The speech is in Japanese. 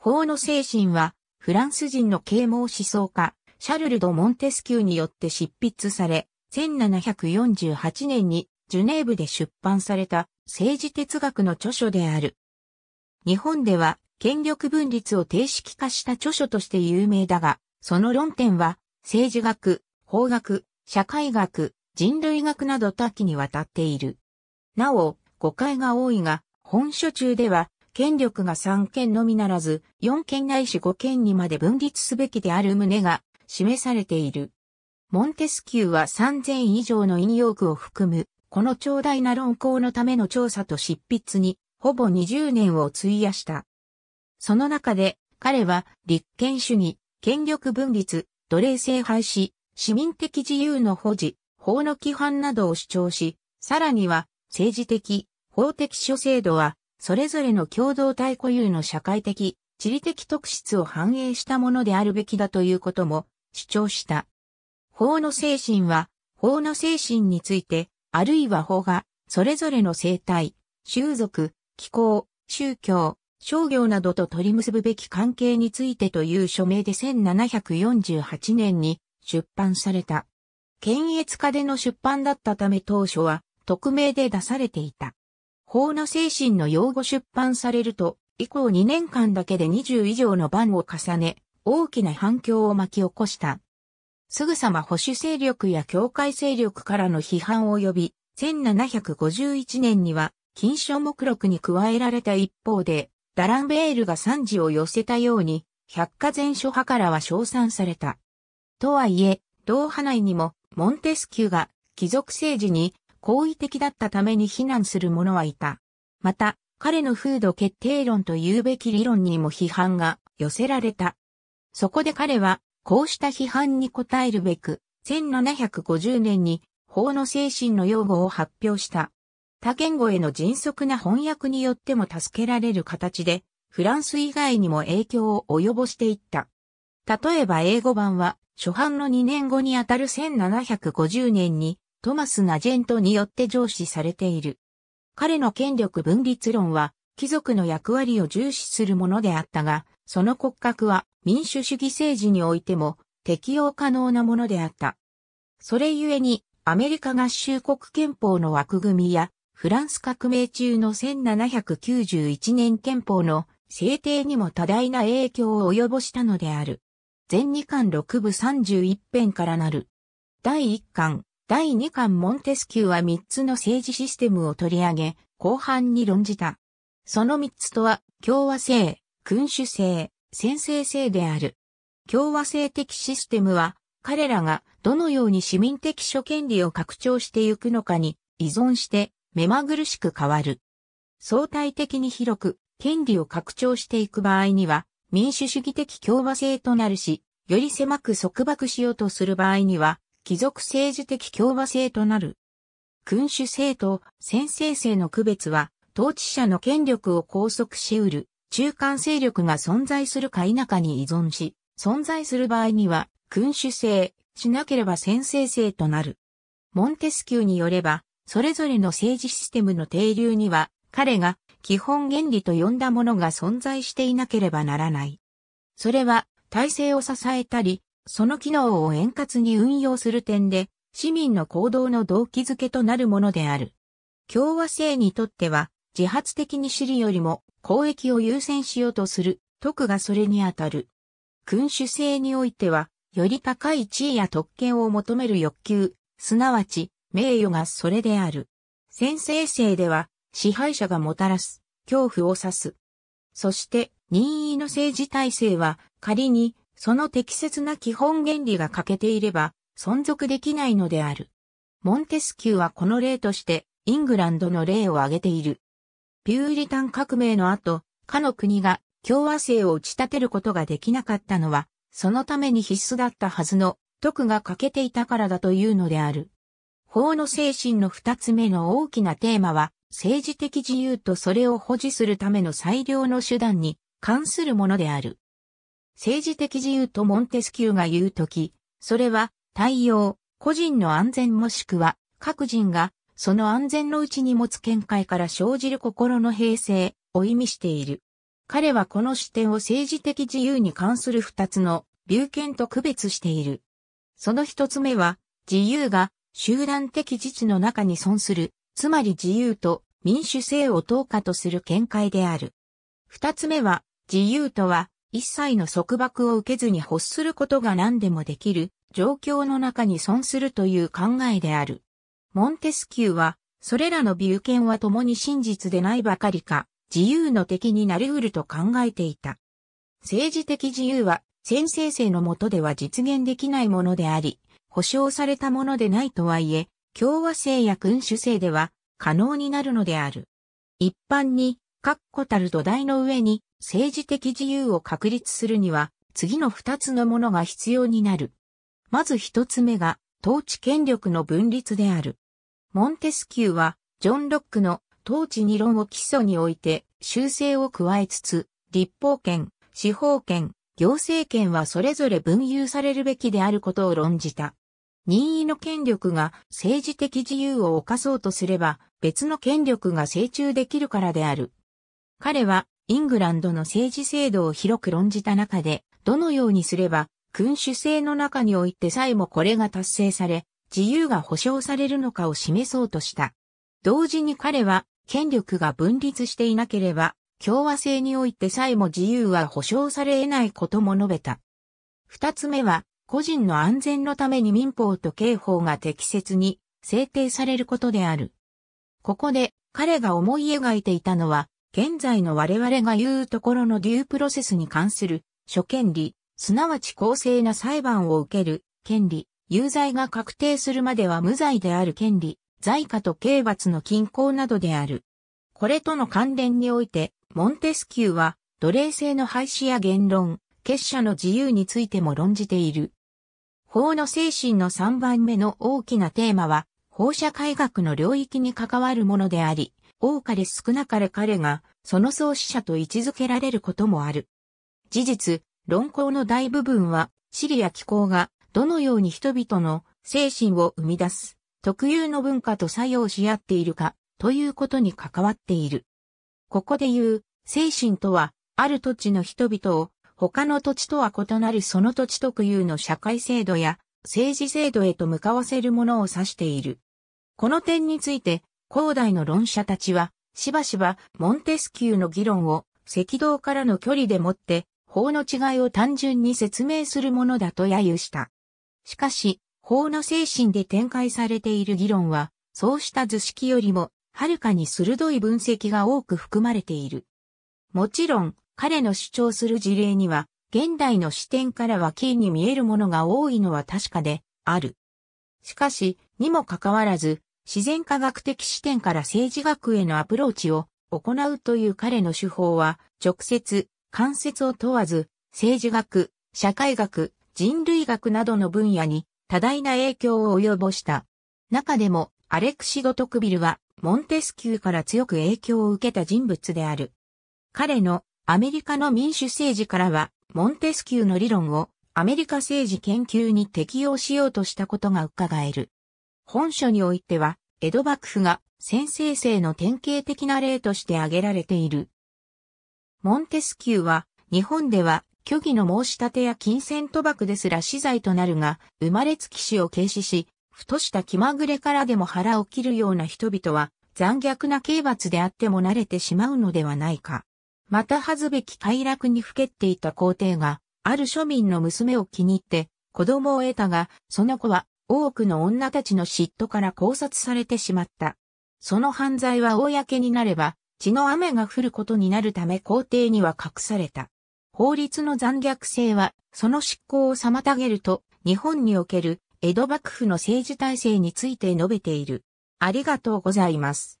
法の精神は、フランス人の啓蒙思想家、シャルル・ド・モンテスキューによって執筆され、1748年にジュネーブで出版された政治哲学の著書である。日本では権力分立を定式化した著書として有名だが、その論点は政治学、法学、社会学、人類学など多岐にわたっている。なお、誤解が多いが、本書中では権力が3権のみならず、4権ないし5権にまで分立すべきである旨が示されている。モンテスキューは3000以上の引用句を含む、この長大な論考のための調査と執筆に、ほぼ20年を費やした。その中で、彼は、立憲主義、権力分立、奴隷制廃止、市民的自由の保持、法の規範などを主張し、さらには、政治的、法的諸制度は、それぞれの共同体固有の社会的、地理的特質を反映したものであるべきだということも主張した。法の精神は、法の精神について、あるいは法が、それぞれの生態、習俗、気候、宗教、商業などと取り結ぶべき関係についてという署名で1748年に出版された。検閲家での出版だったため当初は匿名で出されていた。法の精神の用語出版されると、以降2年間だけで20以上の版を重ね、大きな反響を巻き起こした。すぐさま保守勢力や教会勢力からの批判を呼び、1751年には、禁書目録に加えられた一方で、ダランベールが賛辞を寄せたように、百科全書派からは称賛された。とはいえ、同派内にも、モンテスキューが貴族政治に好意的だったために非難する者はいた。また、彼の風土決定論と言うべき理論にも批判が寄せられた。そこで彼は、こうした批判に応えるべく、1750年に法の精神の用語を発表した。他言語への迅速な翻訳によっても助けられる形で、フランス以外にも影響を及ぼしていった。例えば英語版は、初版の2年後にあたる1750年に、トマス・ナジェントによって上司されている。彼の権力分立論は、貴族の役割を重視するものであったが、その骨格は民主主義政治においても適用可能なものであった。それゆえに、アメリカ合衆国憲法の枠組みや、フランス革命中の1791年憲法の制定にも多大な影響を及ぼしたのである。全2巻6部31編からなる。第1巻、第2巻モンテスキューは3つの政治システムを取り上げ、後半に論じた。その3つとは、共和制、君主制、先制制である。共和制的システムは、彼らがどのように市民的諸権利を拡張してゆくのかに依存して目まぐるしく変わる。相対的に広く権利を拡張していく場合には民主主義的共和制となるし、より狭く束縛しようとする場合には貴族政治的共和制となる。君主制と先制制の区別は、統治者の権力を拘束し得る、中間勢力が存在するか否かに依存し、存在する場合には、君主制、しなければ先制制となる。モンテスキューによれば、それぞれの政治システムの定流には、彼が基本原理と呼んだものが存在していなければならない。それは体制を支えたり、その機能を円滑に運用する点で、市民の行動の動機づけとなるものである。共和制にとっては、自発的に知るよりも公益を優先しようとする、徳がそれにあたる。君主制においては、より高い地位や特権を求める欲求、すなわち、名誉がそれである。先制制では、支配者がもたらす、恐怖を指す。そして、任意の政治体制は、仮にその適切な基本原理が欠けていれば存続できないのである。モンテスキューはこの例としてイングランドの例を挙げている。ピューリタン革命の後、かの国が共和制を打ち立てることができなかったのは、そのために必須だったはずの徳が欠けていたからだというのである。法の精神の二つ目の大きなテーマは、政治的自由とそれを保持するための最良の手段に関するものである。政治的自由とモンテスキューが言うとき、それは、対応、個人の安全もしくは、各人が、その安全のうちに持つ見解から生じる心の平静を意味している。彼はこの視点を政治的自由に関する二つの流見と区別している。その一つ目は、自由が集団的自治の中に存する、つまり自由と民主性を等価とする見解である。二つ目は、自由とは一切の束縛を受けずに欲することが何でもできる状況の中に存するという考えである。モンテスキューは、それらの美権は共に真実でないばかりか、自由の敵になり得ると考えていた。政治的自由は、先制性の下では実現できないものであり、保障されたものでないとはいえ、共和制や君主制では可能になるのである。一般に、確固たる土台の上に政治的自由を確立するには、次の二つのものが必要になる。まず一つ目が、統治権力の分立である。モンテスキューは、ジョン・ロックの統治二論を基礎において修正を加えつつ、立法権、司法権、行政権はそれぞれ分有されるべきであることを論じた。任意の権力が政治的自由を犯そうとすれば、別の権力が成中できるからである。彼はイングランドの政治制度を広く論じた中で、どのようにすれば、君主制の中においてさえもこれが達成され、自由が保障されるのかを示そうとした。同時に彼は、権力が分立していなければ、共和制においてさえも自由は保障され得ないことも述べた。二つ目は、個人の安全のために民法と刑法が適切に制定されることである。ここで彼が思い描いていたのは現在の我々が言うところのデュープロセスに関する諸権利、すなわち公正な裁判を受ける権利、有罪が確定するまでは無罪である権利、罪下と刑罰の均衡などである。これとの関連において、モンテスキューは奴隷制の廃止や言論、結社の自由についても論じている。法の精神の3番目の大きなテーマは、法社改革の領域に関わるものであり、多かれ少なかれ彼が、その創始者と位置づけられることもある。事実、論考の大部分は、地理や気候が、どのように人々の精神を生み出す、特有の文化と作用し合っているか、ということに関わっている。ここで言う、精神とは、ある土地の人々を、他の土地とは異なるその土地特有の社会制度や、政治制度へと向かわせるものを指している。この点について、広大の論者たちは、しばしばモンテスキューの議論を赤道からの距離でもって、法の違いを単純に説明するものだと揶揄した。しかし、法の精神で展開されている議論は、そうした図式よりも、はるかに鋭い分析が多く含まれている。もちろん、彼の主張する事例には、現代の視点からはキーに見えるものが多いのは確かで、ある。しかし、にもかかわらず、自然科学的視点から政治学へのアプローチを行うという彼の手法は、直接、間接を問わず、政治学、社会学、人類学などの分野に多大な影響を及ぼした。中でも、アレクシゴトクビルは、モンテスキューから強く影響を受けた人物である。彼のアメリカの民主政治からは、モンテスキューの理論をアメリカ政治研究に適用しようとしたことが伺える。本書においては、江戸幕府が先制性の典型的な例として挙げられている。モンテスキューは、日本では虚偽の申し立てや金銭賭博ですら死罪となるが、生まれつき死を軽視し、ふとした気まぐれからでも腹を切るような人々は、残虐な刑罰であっても慣れてしまうのではないか。また恥ずべき快楽にふけっていた皇帝が、ある庶民の娘を気に入って、子供を得たが、その子は多くの女たちの嫉妬から考察されてしまった。その犯罪は公になれば、血の雨が降ることになるため皇帝には隠された。法律の残虐性は、その執行を妨げると、日本における江戸幕府の政治体制について述べている。ありがとうございます。